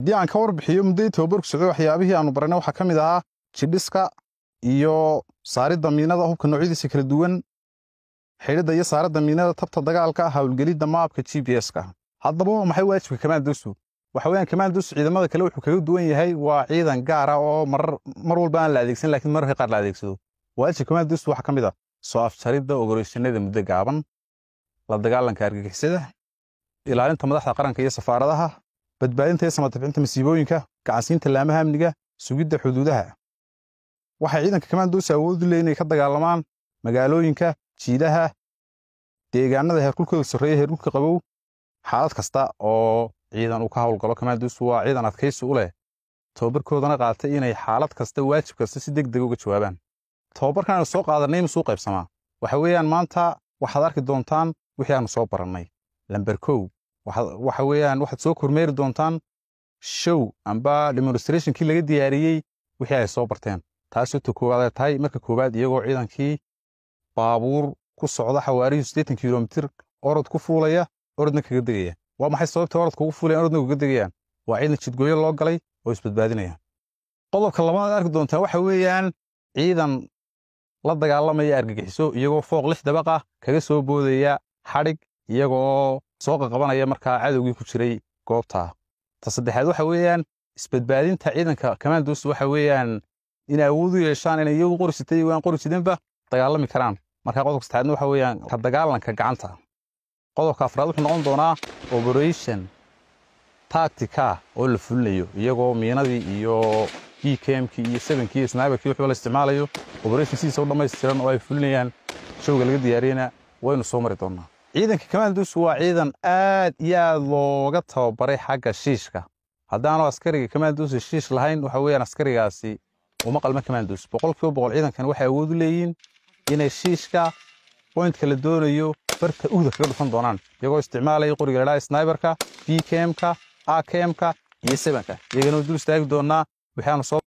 haddii aan ka warbixiyo mudday tababar ku socdo waxyaabihii aanu barayna waxaa ka mid ahaa jidhiska iyo saaridda miinada hubka noocyadiisa kala duwan xidhidda iyo saaridda miinada tabta dagaalka ah, hawlgelidda maabka g b s-ka haddaba maxay waajibka kamaandosu waxa weyaan kamaandosu ciidamada kale wuxuu kaga duwan yahay waa ciidan gaara ah oo mar walba aan la adeegsan lakiin mararka qaar la adeegsado waajibka kamaandosu waxaa ka mid ah soo afjaridda ogoreysanada muddo gaaban la dagaalanka argagixisada ilaalinta madaxda qaranka iyo safaaradaha badbaadinta ee samatabicinta masiibooyinka gacansiinta laamaha amniga sugidda xuduudaha waxay ciidanka kamaandoose awoodi leeya inay ka dagaalamaan magaalooyinka jiidaha deegaanada heerkulkooda sarreeya heerkulka qabow xaalad kasta oo ciidan uu ka howlgalo kamaandosu waa ciidan adkaysi u leh tababarkoodana qaatay inay xaalad kasta waajib kasta si deg deg uga jawaabaan tababarkan aanu soo qaadanay misuu qaybsamaa waxa weeyaan maanta waxaad arki doontaan wixii aanu soo barannay lamber kow waxa weeyaan waxaad soo kormeeri doontaan show amba demonstrationkii laga diyaariyey wixii ay soo barteen taas horta koowaad ay tahay marka koowaad iyagoo ciidankii baabuur ku socda xawaarihii siddeetan kilomitir orod ku fuulaya orodna kaga degaya waa maxay sababta orodka ugu fuulayan orodna uga degayaan waa ciidan jidgooyo loo galay oo isbadbaadinayaan qodobka labaad arki doontaa waxa weeyaan ciidan la dagaalamaya argagixiso iyagoo fooq lix dabaq ah kaga soo boodaya xadhig iyagoo soo qaqabanaya markaa cadowgii ku jiray goobta ta saddexaad waxa weeyaan isbadbaadinta ciidanka kamaandos waxa weeyaan in awood u yeeshaan inay iyagu qori jirtay iyagu dagaalami karaan markaa qodobka saddexaadna waxa weeyaan ka dagaalanka gacanta qodobka afraad wuxuu noqon doonaa operation tactica oo la fulinayo iyagoo miinadii iyo e iyo sebenkii iyo snaaberkii wuxuu la isticmaalayo operation sidiisa u dhammaystiran oo ay fulinayaan showga laga diyaariyana waynu soo mari doonnaa ciidanka kamaal waa ciidan aad iyo aad looga tababaray xagga shiishka haddaanu askariga kamaal shiish lahayn waxa weyaan askarigaasi uma qalma kamaal duus boqol kiiba boqol ciidankan waxay awood u leeyihin inay shiishka boyntka la doonayo barta uda kaga dhufan doonaan iyagoo isticmaalaya qoriga ladhaa snaiberka b kmka a kmka iyo sebanka iyagana dul istaagi doonnaa waxaanu soo